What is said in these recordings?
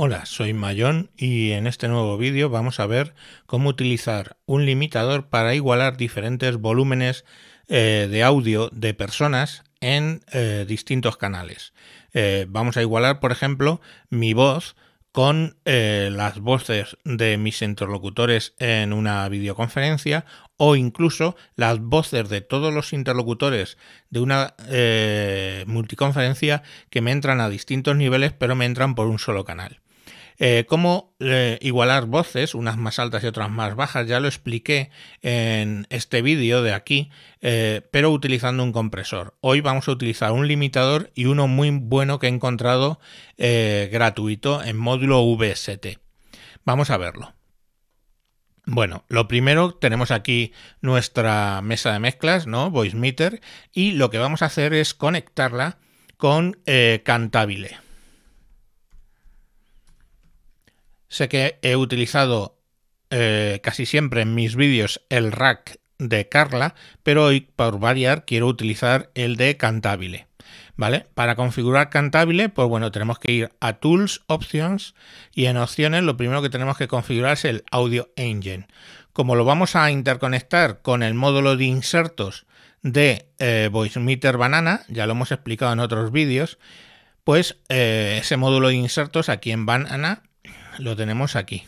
Hola, soy Mayón y en este nuevo vídeo vamos a ver cómo utilizar un limitador para igualar diferentes volúmenes eh, de audio de personas en eh, distintos canales. Eh, vamos a igualar, por ejemplo, mi voz con las voces de mis interlocutores en una videoconferencia o incluso las voces de todos los interlocutores de una multiconferencia que me entran a distintos niveles pero me entran por un solo canal. Eh, cómo eh, igualar voces, unas más altas y otras más bajas, ya lo expliqué en este vídeo de aquí, eh, pero utilizando un compresor. Hoy vamos a utilizar un limitador y uno muy bueno que he encontrado gratuito en módulo VST. Vamos a verlo. Bueno, lo primero tenemos aquí nuestra mesa de mezclas, ¿no? Voice y lo que vamos a hacer es conectarla con Cantabile. Sé que he utilizado eh, casi siempre en mis vídeos el rack de Carla, pero hoy, por variar, quiero utilizar el de Cantabile. ¿Vale? Para configurar Cantabile, pues bueno, tenemos que ir a Tools, Options y en Opciones lo primero que tenemos que configurar es el Audio Engine. Como lo vamos a interconectar con el módulo de insertos de eh, VoiceMeter Banana, ya lo hemos explicado en otros vídeos, pues eh, ese módulo de insertos aquí en Banana lo tenemos aquí.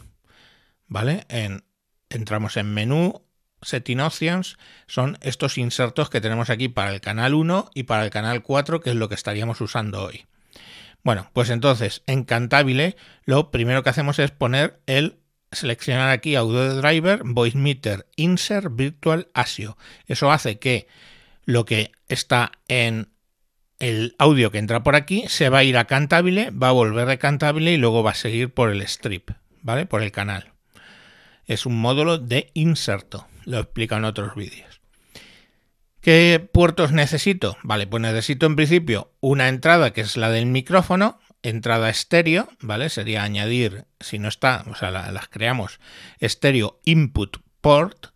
¿Vale? En, entramos en menú, setting options, son estos insertos que tenemos aquí para el canal 1 y para el canal 4, que es lo que estaríamos usando hoy. Bueno, pues entonces en lo primero que hacemos es poner el seleccionar aquí Audio Driver, Voice Meter, Insert Virtual ASIO. Eso hace que lo que está en el audio que entra por aquí se va a ir a Cantabile, va a volver de Cantabile y luego va a seguir por el strip, ¿vale? Por el canal. Es un módulo de inserto, lo explico en otros vídeos. ¿Qué puertos necesito? Vale, pues necesito en principio una entrada que es la del micrófono, entrada estéreo, ¿vale? Sería añadir, si no está, o sea, las creamos, estéreo input port,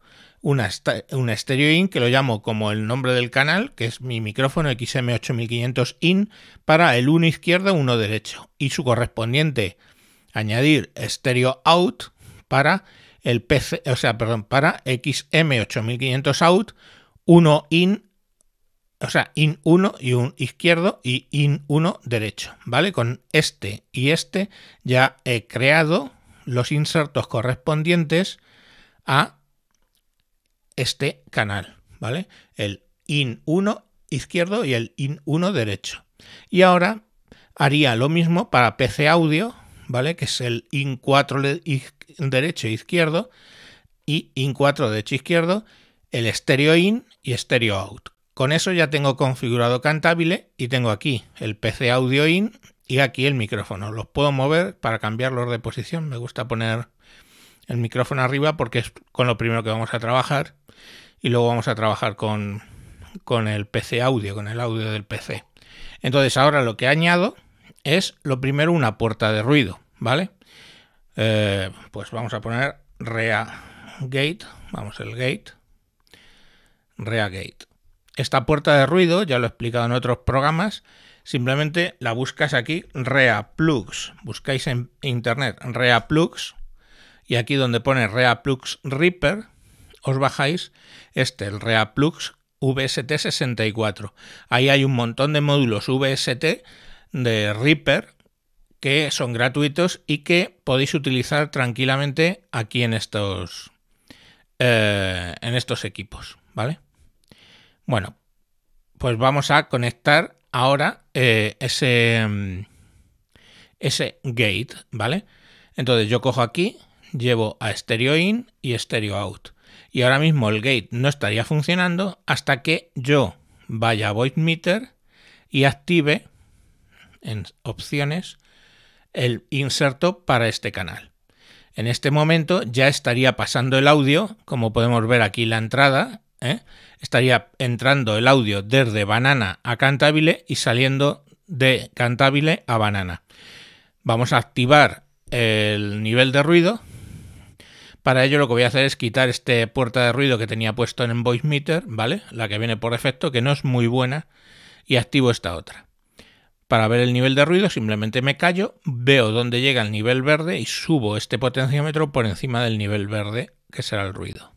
una, estéreo IN que lo llamo como el nombre del canal, que es mi micrófono XM8500 IN para el uno izquierdo, uno derecho, y su correspondiente añadir estéreo OUT para el PC, o sea, perdón, para XM8500 OUT, uno IN o sea, IN 1 y un izquierdo y IN 1 derecho, ¿vale? Con este y este ya he creado los insertos correspondientes a este canal, ¿vale? El IN1 izquierdo y el IN1 derecho. Y ahora haría lo mismo para PC Audio, ¿vale? Que es el IN4 derecho e izquierdo y IN4 derecho e izquierdo, el estéreo IN y estéreo OUT. Con eso ya tengo configurado cantable y tengo aquí el PC Audio IN y aquí el micrófono. Los puedo mover para cambiarlos de posición. Me gusta poner el micrófono arriba porque es con lo primero que vamos a trabajar y luego vamos a trabajar con, el PC audio, con el audio del PC. Entonces ahora lo que añado es lo primero una puerta de ruido, ¿vale? Eh, pues vamos a poner REA gate, vamos el gate, REA gate. Esta puerta de ruido, ya lo he explicado en otros programas, simplemente la buscas aquí, REA plugs, buscáis en internet REA plugs y aquí donde pone Reaplux Reaper, os bajáis este, el Reaplux VST64. Ahí hay un montón de módulos VST de Reaper que son gratuitos y que podéis utilizar tranquilamente aquí en estos, eh, en estos equipos, ¿vale? Bueno, pues vamos a conectar ahora eh, ese, mm, ese gate, ¿vale? Entonces yo cojo aquí, llevo a stereo in y stereo out. Y ahora mismo el gate no estaría funcionando hasta que yo vaya a void meter y active en opciones el inserto para este canal. En este momento ya estaría pasando el audio, como podemos ver aquí la entrada, ¿eh? estaría entrando el audio desde banana a cantabile y saliendo de cantabile a banana. Vamos a activar el nivel de ruido para ello lo que voy a hacer es quitar este puerta de ruido que tenía puesto en Voice Meter, ¿vale? La que viene por defecto, que no es muy buena, y activo esta otra. Para ver el nivel de ruido simplemente me callo, veo dónde llega el nivel verde y subo este potenciómetro por encima del nivel verde que será el ruido.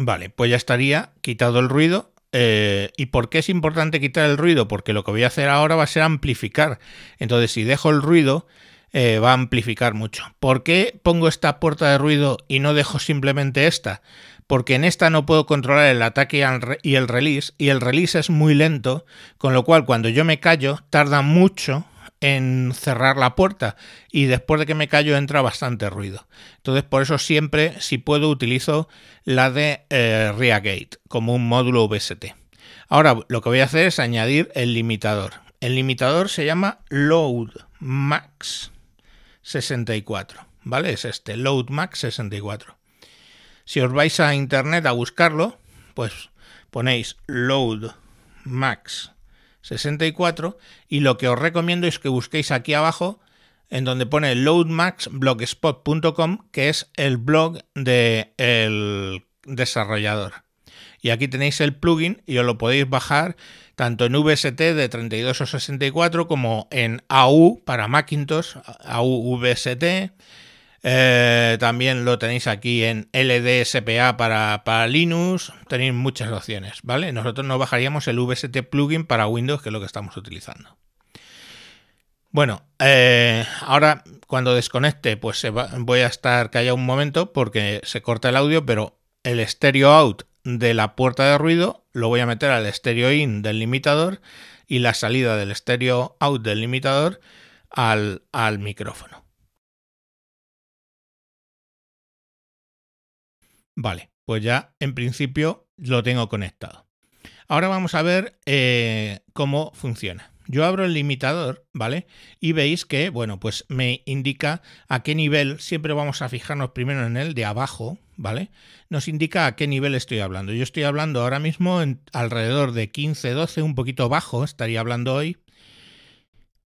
Vale, pues ya estaría quitado el ruido. Eh, ¿Y por qué es importante quitar el ruido? Porque lo que voy a hacer ahora va a ser amplificar. Entonces, si dejo el ruido, eh, va a amplificar mucho. ¿Por qué pongo esta puerta de ruido y no dejo simplemente esta? Porque en esta no puedo controlar el ataque y el release, y el release es muy lento, con lo cual cuando yo me callo tarda mucho en cerrar la puerta y después de que me callo entra bastante ruido. Entonces por eso siempre, si puedo, utilizo la de eh, ReaGate como un módulo VST. Ahora lo que voy a hacer es añadir el limitador. El limitador se llama load max 64, ¿vale? Es este, load max 64. Si os vais a internet a buscarlo, pues ponéis load max 64 y lo que os recomiendo es que busquéis aquí abajo en donde pone loadmaxblogspot.com que es el blog del el desarrollador. Y aquí tenéis el plugin y os lo podéis bajar tanto en VST de 32 o 64 como en AU para Macintosh, AU VST eh, también lo tenéis aquí en LDSPA para, para Linux. Tenéis muchas opciones, ¿vale? Nosotros no bajaríamos el VST plugin para Windows, que es lo que estamos utilizando. Bueno, eh, ahora cuando desconecte, pues voy a estar callado un momento porque se corta el audio, pero el stereo out de la puerta de ruido lo voy a meter al stereo in del limitador y la salida del stereo out del limitador al, al micrófono. Vale, pues ya en principio lo tengo conectado. Ahora vamos a ver eh, cómo funciona. Yo abro el limitador, ¿vale? Y veis que, bueno, pues me indica a qué nivel, siempre vamos a fijarnos primero en el de abajo, ¿vale? Nos indica a qué nivel estoy hablando. Yo estoy hablando ahora mismo en alrededor de 15, 12, un poquito bajo, estaría hablando hoy,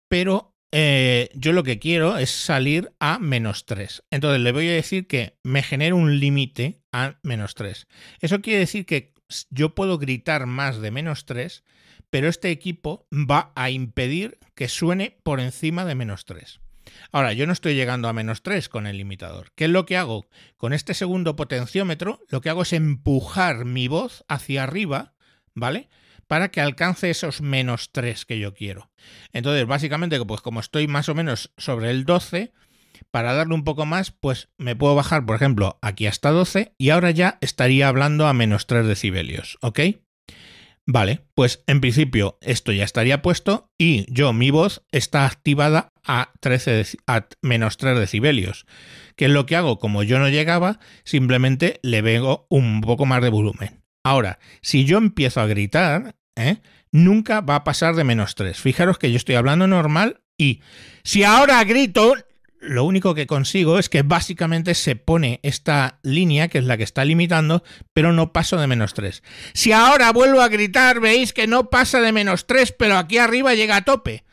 pero eh, yo lo que quiero es salir a menos 3. Entonces le voy a decir que me genere un límite a menos 3. Eso quiere decir que yo puedo gritar más de menos 3, pero este equipo va a impedir que suene por encima de menos 3. Ahora, yo no estoy llegando a menos 3 con el limitador. ¿Qué es lo que hago? Con este segundo potenciómetro, lo que hago es empujar mi voz hacia arriba, ¿vale? para que alcance esos menos 3 que yo quiero. Entonces, básicamente, pues como estoy más o menos sobre el 12, para darle un poco más, pues me puedo bajar, por ejemplo, aquí hasta 12 y ahora ya estaría hablando a menos 3 decibelios, ¿ok? Vale, pues en principio esto ya estaría puesto y yo mi voz está activada a, 13 a menos 3 decibelios, que es lo que hago como yo no llegaba, simplemente le vengo un poco más de volumen. Ahora, si yo empiezo a gritar, ¿eh? nunca va a pasar de menos 3. Fijaros que yo estoy hablando normal y si ahora grito, lo único que consigo es que básicamente se pone esta línea, que es la que está limitando, pero no paso de menos 3. Si ahora vuelvo a gritar, veis que no pasa de menos 3, pero aquí arriba llega a tope.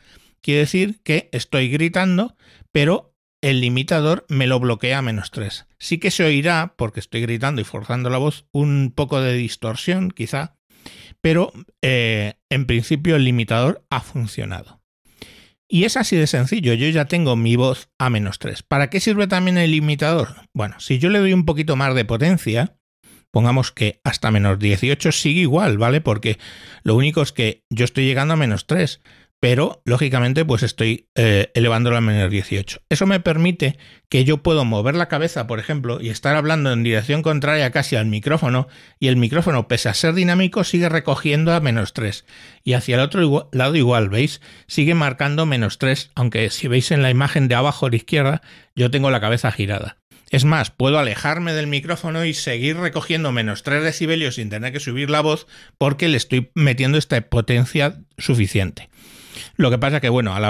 Quiere decir que estoy gritando, pero el limitador me lo bloquea a menos 3. Sí que se oirá, porque estoy gritando y forzando la voz, un poco de distorsión quizá, pero eh, en principio el limitador ha funcionado. Y es así de sencillo, yo ya tengo mi voz a menos 3. ¿Para qué sirve también el limitador? Bueno, si yo le doy un poquito más de potencia, pongamos que hasta menos 18 sigue igual, ¿vale? Porque lo único es que yo estoy llegando a menos 3 pero lógicamente pues estoy eh, elevándolo a menos 18. Eso me permite que yo puedo mover la cabeza, por ejemplo, y estar hablando en dirección contraria casi al micrófono, y el micrófono, pese a ser dinámico, sigue recogiendo a menos 3. Y hacia el otro lado igual, ¿veis? Sigue marcando menos 3, aunque si veis en la imagen de abajo a la izquierda, yo tengo la cabeza girada. Es más, puedo alejarme del micrófono y seguir recogiendo menos 3 decibelios sin tener que subir la voz porque le estoy metiendo esta potencia suficiente. Lo que pasa que, bueno, a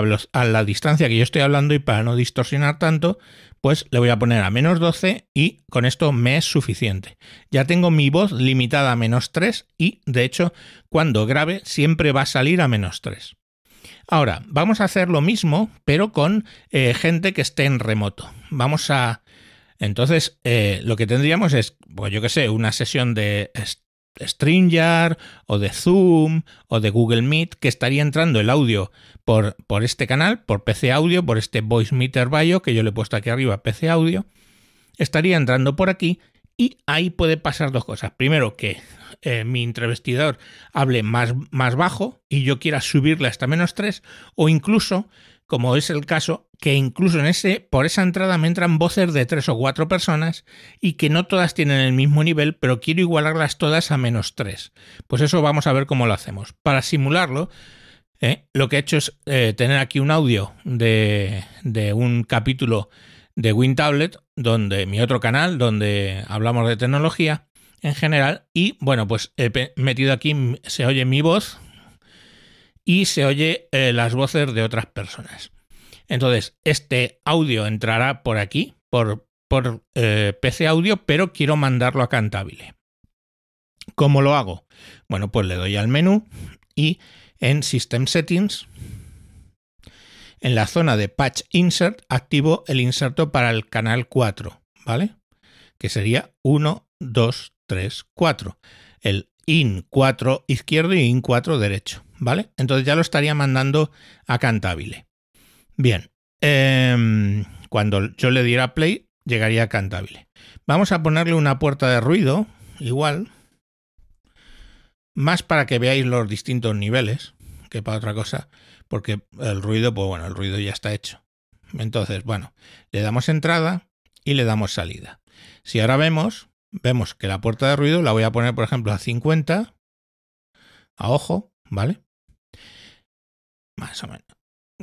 la, distancia que yo estoy hablando y para no distorsionar tanto, pues le voy a poner a menos 12 y con esto me es suficiente. Ya tengo mi voz limitada a menos 3 y, de hecho, cuando grabe siempre va a salir a menos 3. Ahora, vamos a hacer lo mismo, pero con eh, gente que esté en remoto. Vamos a... Entonces, eh, lo que tendríamos es, pues yo qué sé, una sesión de StreamYard o de Zoom o de Google Meet que estaría entrando el audio por, por este canal, por PC Audio, por este Voice Meter Bio que yo le he puesto aquí arriba, PC Audio, estaría entrando por aquí y ahí puede pasar dos cosas. Primero, que eh, mi entrevestidor hable más, más bajo y yo quiera subirle hasta menos 3 o incluso, como es el caso, que incluso en ese, por esa entrada me entran voces de tres o cuatro personas y que no todas tienen el mismo nivel, pero quiero igualarlas todas a menos tres. Pues eso vamos a ver cómo lo hacemos. Para simularlo, ¿eh? lo que he hecho es eh, tener aquí un audio de, de un capítulo de WinTablet, donde mi otro canal, donde hablamos de tecnología en general, y bueno, pues he metido aquí, se oye mi voz y se oye eh, las voces de otras personas. Entonces, este audio entrará por aquí, por, PC eh, Audio, pero quiero mandarlo a Cantabile. ¿Cómo lo hago? Bueno, pues le doy al menú y en System Settings, en la zona de Patch Insert, activo el inserto para el canal 4, ¿vale? Que sería 1, 2, 3, 4. El IN 4 izquierdo y IN 4 derecho, ¿vale? Entonces ya lo estaría mandando a Cantabile. Bien, em, cuando yo le diera play, llegaría cantable. Vamos a ponerle una puerta de ruido, igual, más para que veáis los distintos niveles que para otra cosa, porque el ruido, pues bueno, el ruido ya está hecho. Entonces, bueno, le damos entrada y le damos salida. Si ahora vemos, vemos que la puerta de ruido la voy a poner, por ejemplo, a 50, a ojo, ¿vale? Más o menos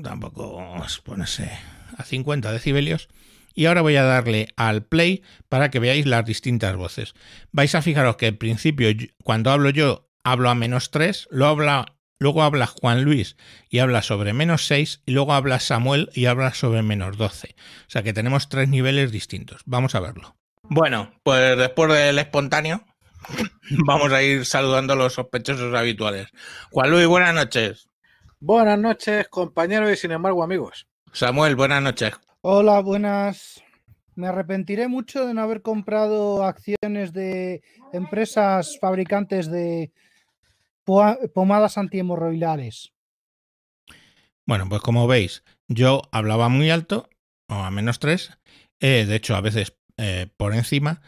tampoco os ponerse a 50 decibelios. Y ahora voy a darle al play para que veáis las distintas voces. Vais a fijaros que al principio, cuando hablo yo, hablo a menos 3, luego habla Juan Luis y habla sobre menos 6, y luego habla Samuel y habla sobre menos 12. O sea que tenemos tres niveles distintos. Vamos a verlo. Bueno, pues después del espontáneo, vamos a ir saludando a los sospechosos habituales. Juan Luis, buenas noches. Buenas noches, compañeros y sin embargo amigos. Samuel, buenas noches. Hola, buenas. Me arrepentiré mucho de no haber comprado acciones de empresas fabricantes de pomadas antihemorroidales. Bueno, pues como veis, yo hablaba muy alto, o a menos tres, eh, de hecho a veces eh, por encima,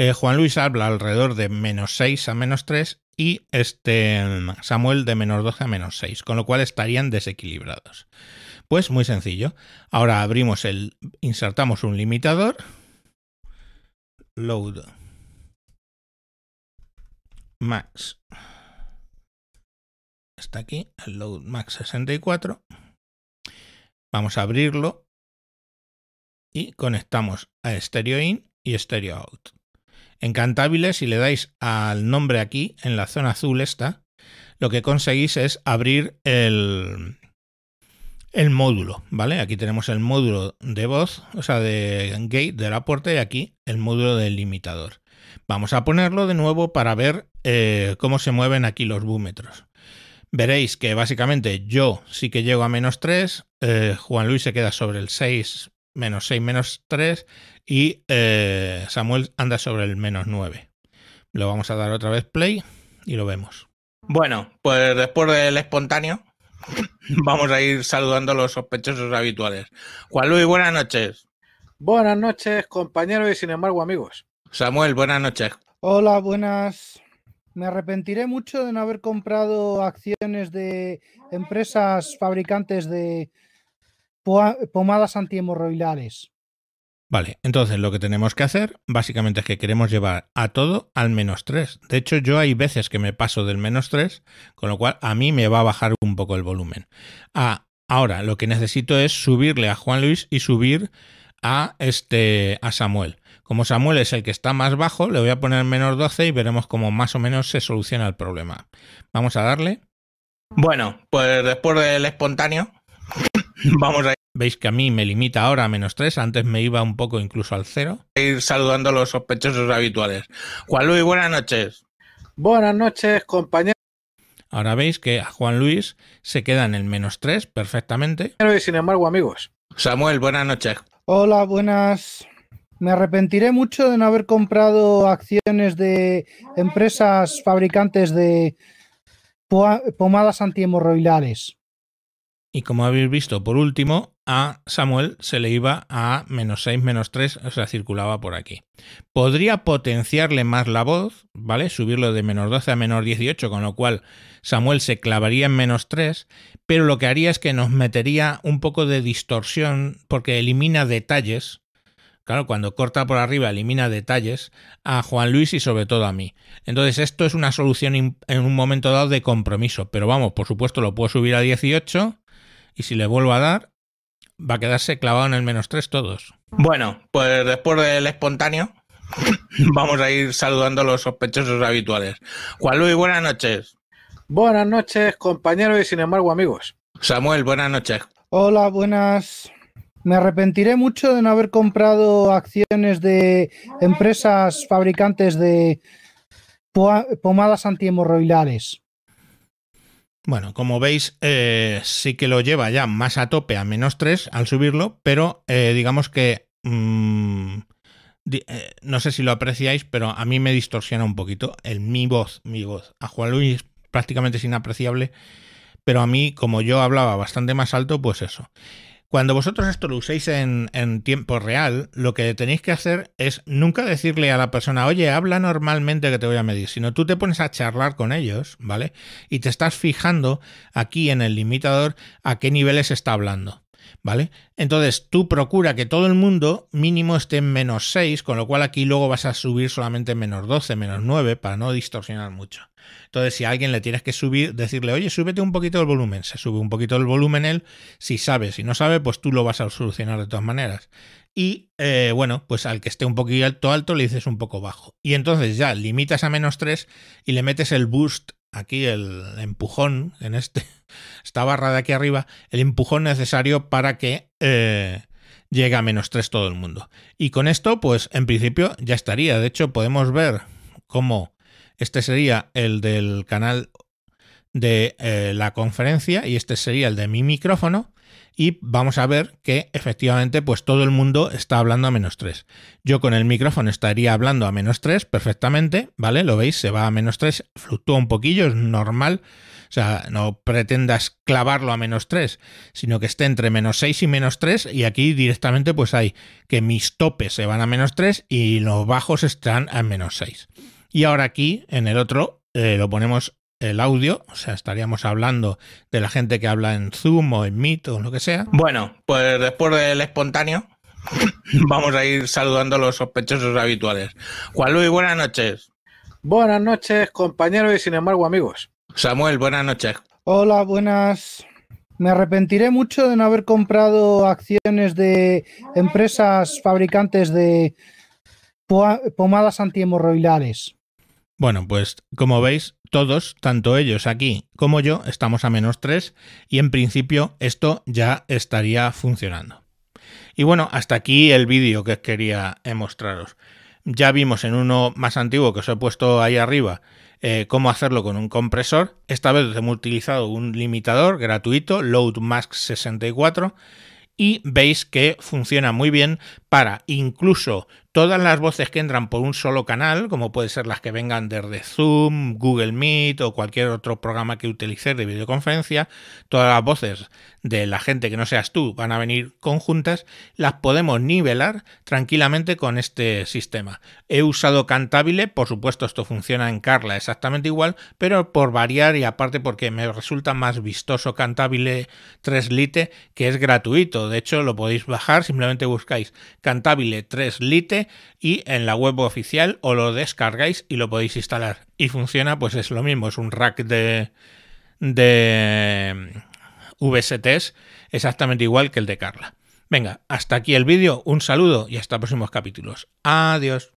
eh, Juan Luis habla alrededor de menos 6 a menos 3 y este mm, Samuel de menos 12 a menos 6, con lo cual estarían desequilibrados. Pues muy sencillo. Ahora abrimos el, insertamos un limitador, load max. Está aquí, el load max 64. Vamos a abrirlo y conectamos a stereo in y stereo out. En Cantabile, si le dais al nombre aquí, en la zona azul esta, lo que conseguís es abrir el, el módulo, ¿vale? Aquí tenemos el módulo de voz, o sea, de gate de la puerta y aquí el módulo del limitador. Vamos a ponerlo de nuevo para ver eh, cómo se mueven aquí los búmetros. Veréis que básicamente yo sí que llego a menos 3, eh, Juan Luis se queda sobre el 6 menos 6, menos 3 y eh, Samuel anda sobre el menos 9. Lo vamos a dar otra vez play y lo vemos. Bueno, pues después del espontáneo vamos a ir saludando a los sospechosos habituales. Juan Luis, buenas noches. Buenas noches, compañeros y sin embargo amigos. Samuel, buenas noches. Hola, buenas. Me arrepentiré mucho de no haber comprado acciones de empresas fabricantes de, pomadas antihemorroidales. Vale, entonces lo que tenemos que hacer básicamente es que queremos llevar a todo al menos 3. De hecho, yo hay veces que me paso del menos 3, con lo cual a mí me va a bajar un poco el volumen. Ah, ahora lo que necesito es subirle a Juan Luis y subir a, este, a Samuel. Como Samuel es el que está más bajo, le voy a poner menos 12 y veremos cómo más o menos se soluciona el problema. Vamos a darle. Bueno, pues después del espontáneo, vamos a Veis que a mí me limita ahora a menos 3, antes me iba un poco incluso al 0. Ir saludando a los sospechosos habituales. Juan Luis, buenas noches. Buenas noches, compañero. Ahora veis que a Juan Luis se queda en el menos 3 perfectamente. Pero y sin embargo, amigos. Samuel, buenas noches. Hola, buenas. Me arrepentiré mucho de no haber comprado acciones de empresas fabricantes de pomadas antihemorroidales. Y como habéis visto, por último, a Samuel se le iba a menos 6, menos 3, o sea, circulaba por aquí. Podría potenciarle más la voz, ¿vale? Subirlo de menos 12 a menos 18, con lo cual Samuel se clavaría en menos 3, pero lo que haría es que nos metería un poco de distorsión porque elimina detalles. Claro, cuando corta por arriba elimina detalles a Juan Luis y sobre todo a mí. Entonces esto es una solución en un momento dado de compromiso, pero vamos, por supuesto lo puedo subir a 18 y si le vuelvo a dar va a quedarse clavado en el menos 3 todos. Bueno, pues después del espontáneo, vamos a ir saludando a los sospechosos habituales. Juan Luis, buenas noches. Buenas noches, compañeros y sin embargo amigos. Samuel, buenas noches. Hola, buenas. Me arrepentiré mucho de no haber comprado acciones de empresas fabricantes de pomadas antihemorroidales. Bueno, como veis, eh, sí que lo lleva ya más a tope a menos 3 al subirlo, pero eh, digamos que... Mm, eh, no sé si lo apreciáis, pero a mí me distorsiona un poquito el mi voz, mi voz. A Juan Luis prácticamente es inapreciable, pero a mí, como yo hablaba bastante más alto, pues eso. Cuando vosotros esto lo uséis en, en, tiempo real, lo que tenéis que hacer es nunca decirle a la persona, oye, habla normalmente que te voy a medir, sino tú te pones a charlar con ellos, ¿vale? Y te estás fijando aquí en el limitador a qué niveles está hablando. ¿vale? Entonces tú procura que todo el mundo mínimo esté en menos 6, con lo cual aquí luego vas a subir solamente menos 12, menos 9, para no distorsionar mucho. Entonces si a alguien le tienes que subir, decirle, oye, súbete un poquito el volumen, se sube un poquito el volumen él, si sabe, si no sabe, pues tú lo vas a solucionar de todas maneras. Y eh, bueno, pues al que esté un poquito alto, alto, le dices un poco bajo. Y entonces ya limitas a menos 3 y le metes el boost aquí el empujón, en este, esta barra de aquí arriba, el empujón necesario para que eh, llegue a menos 3 todo el mundo. Y con esto, pues en principio ya estaría. De hecho, podemos ver cómo este sería el del canal de eh, la conferencia y este sería el de mi micrófono y vamos a ver que efectivamente pues todo el mundo está hablando a menos 3. Yo con el micrófono estaría hablando a menos 3 perfectamente, ¿vale? Lo veis, se va a menos 3, fluctúa un poquillo, es normal. O sea, no pretendas clavarlo a menos 3, sino que esté entre menos 6 y menos 3 y aquí directamente pues hay que mis topes se van a menos 3 y los bajos están a menos 6. Y ahora aquí en el otro eh, lo ponemos el audio, o sea, estaríamos hablando de la gente que habla en Zoom o en Meet o lo que sea. Bueno, pues después del espontáneo vamos a ir saludando a los sospechosos habituales. Juan Luis, buenas noches. Buenas noches, compañeros y sin embargo amigos. Samuel, buenas noches. Hola, buenas. Me arrepentiré mucho de no haber comprado acciones de empresas fabricantes de pomadas antihemorroidales. Bueno, pues como veis, todos, tanto ellos aquí como yo, estamos a menos 3 y en principio esto ya estaría funcionando. Y bueno, hasta aquí el vídeo que quería mostraros. Ya vimos en uno más antiguo que os he puesto ahí arriba eh, cómo hacerlo con un compresor. Esta vez hemos utilizado un limitador gratuito, LoadMask64, y veis que funciona muy bien para incluso todas las voces que entran por un solo canal, como puede ser las que vengan desde Zoom, Google Meet o cualquier otro programa que utilices de videoconferencia, todas las voces de la gente que no seas tú van a venir conjuntas, las podemos nivelar tranquilamente con este sistema. He usado Cantabile, por supuesto esto funciona en Carla exactamente igual, pero por variar y aparte porque me resulta más vistoso Cantabile 3 Lite, que es gratuito, de hecho lo podéis bajar, simplemente buscáis Cantabile 3 Lite y en la web oficial o lo descargáis y lo podéis instalar. Y funciona, pues es lo mismo, es un rack de, de mm, VSTs exactamente igual que el de Carla. Venga, hasta aquí el vídeo, un saludo y hasta próximos capítulos. Adiós.